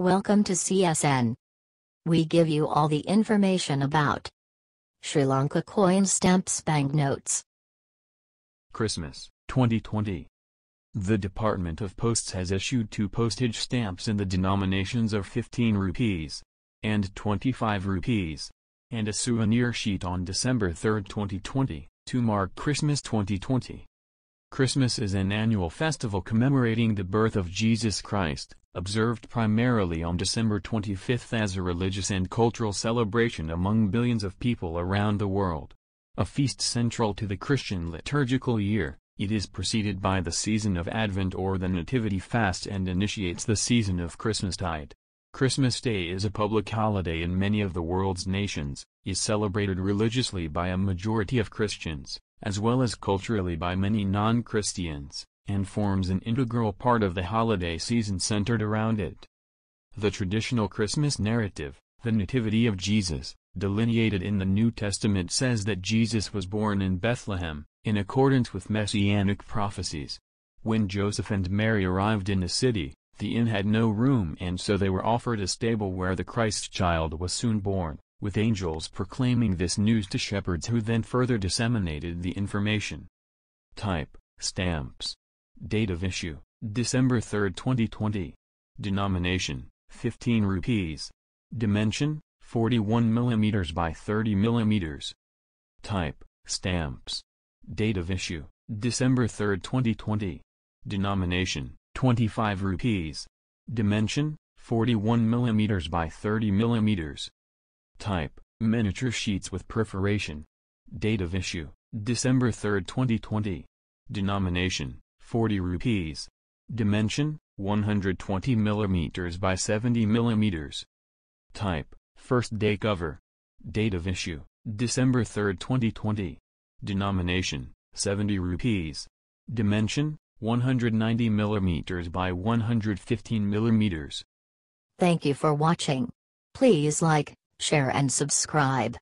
Welcome to CSN. We give you all the information about Sri Lanka coin stamps banknotes. Christmas 2020. The Department of Posts has issued two postage stamps in the denominations of 15 rupees and 25 rupees and a souvenir sheet on December 3, 2020, to mark Christmas 2020. Christmas is an annual festival commemorating the birth of Jesus Christ, observed primarily on December 25 as a religious and cultural celebration among billions of people around the world. A feast central to the Christian liturgical year, it is preceded by the season of Advent or the Nativity fast and initiates the season of Christmastide. Christmas Day is a public holiday in many of the world's nations, is celebrated religiously by a majority of Christians, as well as culturally by many non-Christians and forms an integral part of the holiday season centered around it. The traditional Christmas narrative, the Nativity of Jesus, delineated in the New Testament says that Jesus was born in Bethlehem, in accordance with messianic prophecies. When Joseph and Mary arrived in the city, the inn had no room and so they were offered a stable where the Christ child was soon born, with angels proclaiming this news to shepherds who then further disseminated the information. Type, stamps, Date of issue, December 3, 2020. Denomination, 15 rupees. Dimension, 41 mm by 30 mm. Type, stamps. Date of issue, December 3, 2020. Denomination, 25 rupees. Dimension, 41 mm by 30 mm. Type, miniature sheets with perforation. Date of issue, December 3, 2020. Denomination, 40 rupees. Dimension, 120 mm by 70 mm. Type, first day cover. Date of issue, December 3, 2020. Denomination, 70 rupees. Dimension, 190 mm by 115 mm. Thank you for watching. Please like, share and subscribe.